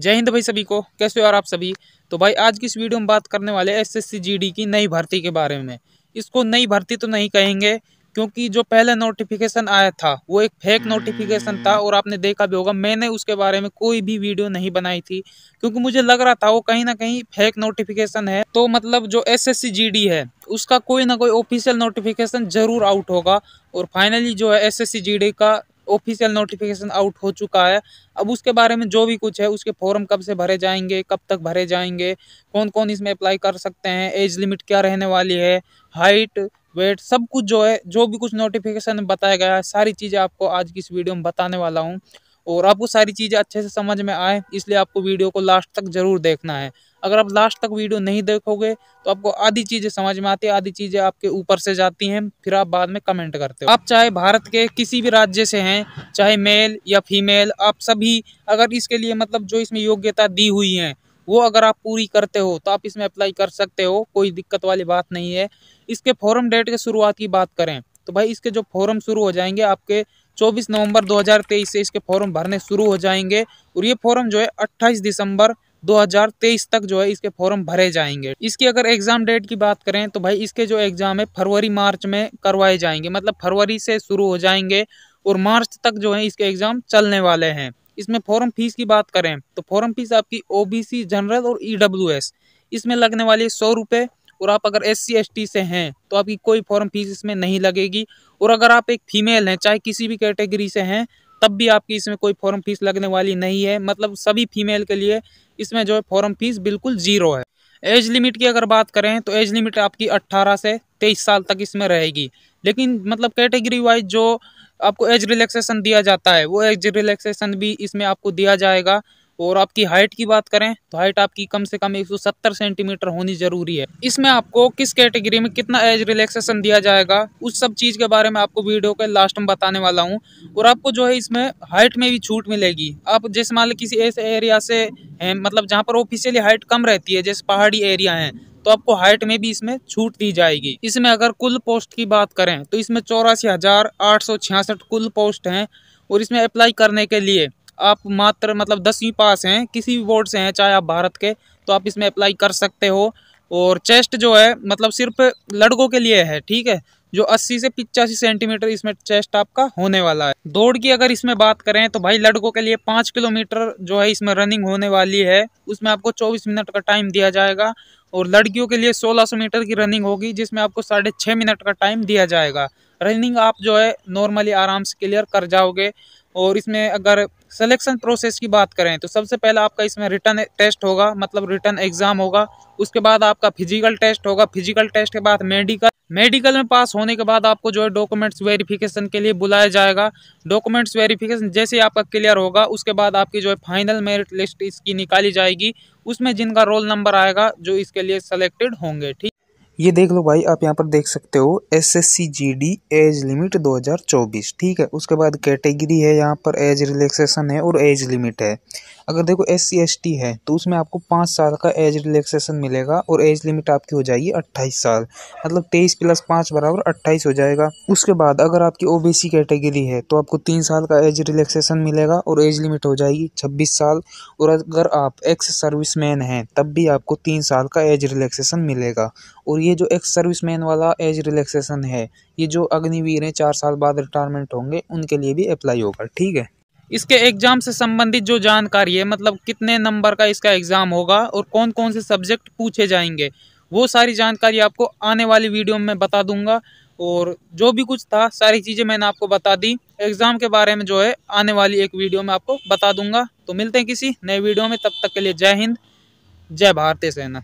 जय हिंद भाई सभी को कैसे हो आप सभी तो भाई आज की इस वीडियो में बात करने वाले हैं एसएससी जीडी की नई भर्ती के बारे में इसको नई भर्ती तो नहीं कहेंगे क्योंकि जो पहले नोटिफिकेशन आया था वो एक फेक नोटिफिकेशन था और आपने देखा भी होगा मैंने उसके बारे में कोई भी वीडियो नहीं बनाई थी क्योंकि मुझे लग रहा था वो कहीं ना कहीं फेक नोटिफिकेशन है तो मतलब जो एसएससी जीडी है उसका कोई ना कोई ऑफिशियल नोटिफिकेशन जरूर आउट होगा और फाइनली जो है एसएससी जीडी का ऑफिशियल नोटिफिकेशन आउट हो चुका है अब उसके बारे में जो भी कुछ है उसके फॉर्म कब से भरे जाएंगे कब तक भरे जाएंगे कौन कौन इसमें अप्लाई कर सकते हैं एज लिमिट क्या रहने वाली है हाइट वेट सब कुछ जो है जो भी कुछ नोटिफिकेशन बताया गया है सारी चीज़ें आपको आज की इस वीडियो में बताने वाला हूँ और आपको सारी चीज़ें अच्छे से समझ में आए इसलिए आपको वीडियो को लास्ट तक ज़रूर देखना है अगर आप लास्ट तक वीडियो नहीं देखोगे तो आपको आधी चीज़ें समझ में आती है आधी चीज़ें आपके ऊपर से जाती हैं फिर आप बाद में कमेंट करते हो आप चाहे भारत के किसी भी राज्य से हैं चाहे मेल या फीमेल आप सभी अगर इसके लिए मतलब जो इसमें योग्यता दी हुई है वो अगर आप पूरी करते हो तो आप इसमें अप्लाई कर सकते हो कोई दिक्कत वाली बात नहीं है इसके फॉरम डेट के शुरुआत की बात करें तो भाई इसके जो फॉरम शुरू हो जाएंगे आपके 24 नवंबर 2023 से इसके फॉरम भरने शुरू हो जाएंगे और ये फॉरम जो है 28 दिसंबर 2023 तक जो है इसके फॉर्म भरे जाएंगे इसकी अगर एग्जाम डेट की बात करें तो भाई इसके जो एग्जाम है फरवरी मार्च में करवाए जाएंगे मतलब फरवरी से शुरू हो जाएंगे और मार्च तक जो है इसके एग्जाम चलने वाले हैं इसमें फॉर्म फीस की बात करें तो फॉर्म फीस आपकी ओबीसी जनरल और ईडब्ल्यूएस e इसमें लगने वाली है सौ रुपये और आप अगर एस सी से हैं तो आपकी कोई फॉर्म फीस इसमें नहीं लगेगी और अगर आप एक फीमेल हैं चाहे किसी भी कैटेगरी से हैं तब भी आपकी इसमें कोई फॉर्म फीस लगने वाली नहीं है मतलब सभी फीमेल के लिए इसमें जो है फॉर्म फीस बिल्कुल ज़ीरो है एज लिमिट की अगर बात करें तो एज लिमिट आपकी अट्ठारह से तेईस साल तक इसमें रहेगी लेकिन मतलब कैटेगरी वाइज जो आपको एज रिलैक्सेशन दिया जाता है वो एज रिलैक्सेशन भी इसमें आपको दिया जाएगा और आपकी हाइट की बात करें तो हाइट आपकी कम से कम 170 सेंटीमीटर होनी जरूरी है इसमें आपको किस कैटेगरी में कितना एज रिलैक्सेशन दिया जाएगा उस सब चीज़ के बारे में आपको वीडियो के लास्ट में बताने वाला हूँ और आपको जो है इसमें हाइट में भी छूट मिलेगी आप जैसे मान लो किसी ऐसे एरिया से है मतलब जहाँ पर ऑफिशियली हाइट कम रहती है जैसे पहाड़ी एरिया है तो आपको हाइट में भी इसमें छूट दी जाएगी इसमें अगर कुल पोस्ट की बात करें तो इसमें चौरासी कुल पोस्ट हैं और इसमें अप्लाई करने के लिए आप मात्र मतलब दसवीं पास हैं किसी भी बोर्ड से हैं चाहे आप भारत के तो आप इसमें अप्लाई कर सकते हो और चेस्ट जो है मतलब सिर्फ लड़कों के लिए है ठीक है जो 80 से पिचासी सेंटीमीटर इसमें चेस्ट आपका होने वाला है दौड़ की अगर इसमें बात करें तो भाई लड़कों के लिए पाँच किलोमीटर जो है इसमें रनिंग होने वाली है उसमें आपको 24 मिनट का टाइम दिया जाएगा और लड़कियों के लिए 1600 मीटर की रनिंग होगी जिसमें आपको साढ़े छः मिनट का टाइम दिया जाएगा रनिंग आप जो है नॉर्मली आराम से क्लियर कर जाओगे और इसमें अगर सिलेक्शन प्रोसेस की बात करें तो सबसे पहले आपका इसमें रिटर्न टेस्ट होगा मतलब रिटर्न एग्जाम होगा उसके बाद आपका फिजिकल टेस्ट होगा फिजिकल टेस्ट के बाद मेडिकल मेडिकल में पास होने के बाद आपको जो है डॉक्यूमेंट्स वेरिफिकेशन के लिए बुलाया जाएगा डॉक्यूमेंट्स वेरिफिकेशन जैसे ही आपका क्लियर होगा उसके बाद आपकी जो है फाइनल मेरिट लिस्ट इसकी निकाली जाएगी उसमें जिनका रोल नंबर आएगा जो इसके लिए सेलेक्टेड होंगे ठीक ये देख लो भाई आप यहाँ पर देख सकते हो S S C G D age limit 2024 ठीक है उसके बाद कैटेगरी है यहाँ पर एज रिलैक्सेशन है और एज लिमिट है अगर देखो एस सी एस टी है तो उसमें आपको पाँच साल का एज रिलैक्सेशन मिलेगा और एज लिमिट आपकी हो जाएगी अट्ठाईस साल मतलब तेईस प्लस पाँच बराबर अट्ठाईस हो जाएगा उसके बाद अगर आपकी ओ बी सी कैटेगरी है तो आपको तीन साल का एज रिलैक्सेशन मिलेगा और एज लिमिट हो जाएगी छब्बीस साल और अगर आप एक्स सर्विस मैन हैं तब भी आपको तीन साल का एज रिलैक्सेशन मिलेगा और ये जो एक्स सर्विस मैन वाला एज रिलैक्सेशन है ये जो अग्निवीर हैं चार साल बाद रिटायरमेंट होंगे उनके लिए भी अप्लाई होगा ठीक है इसके एग्ज़ाम से संबंधित जो जानकारी है मतलब कितने नंबर का इसका एग्ज़ाम होगा और कौन कौन से सब्जेक्ट पूछे जाएंगे वो सारी जानकारी आपको आने वाली वीडियो में बता दूंगा और जो भी कुछ था सारी चीज़ें मैंने आपको बता दी एग्ज़ाम के बारे में जो है आने वाली एक वीडियो में आपको बता दूंगा तो मिलते हैं किसी नए वीडियो में तब तक के लिए जय हिंद जय भारतीय सेना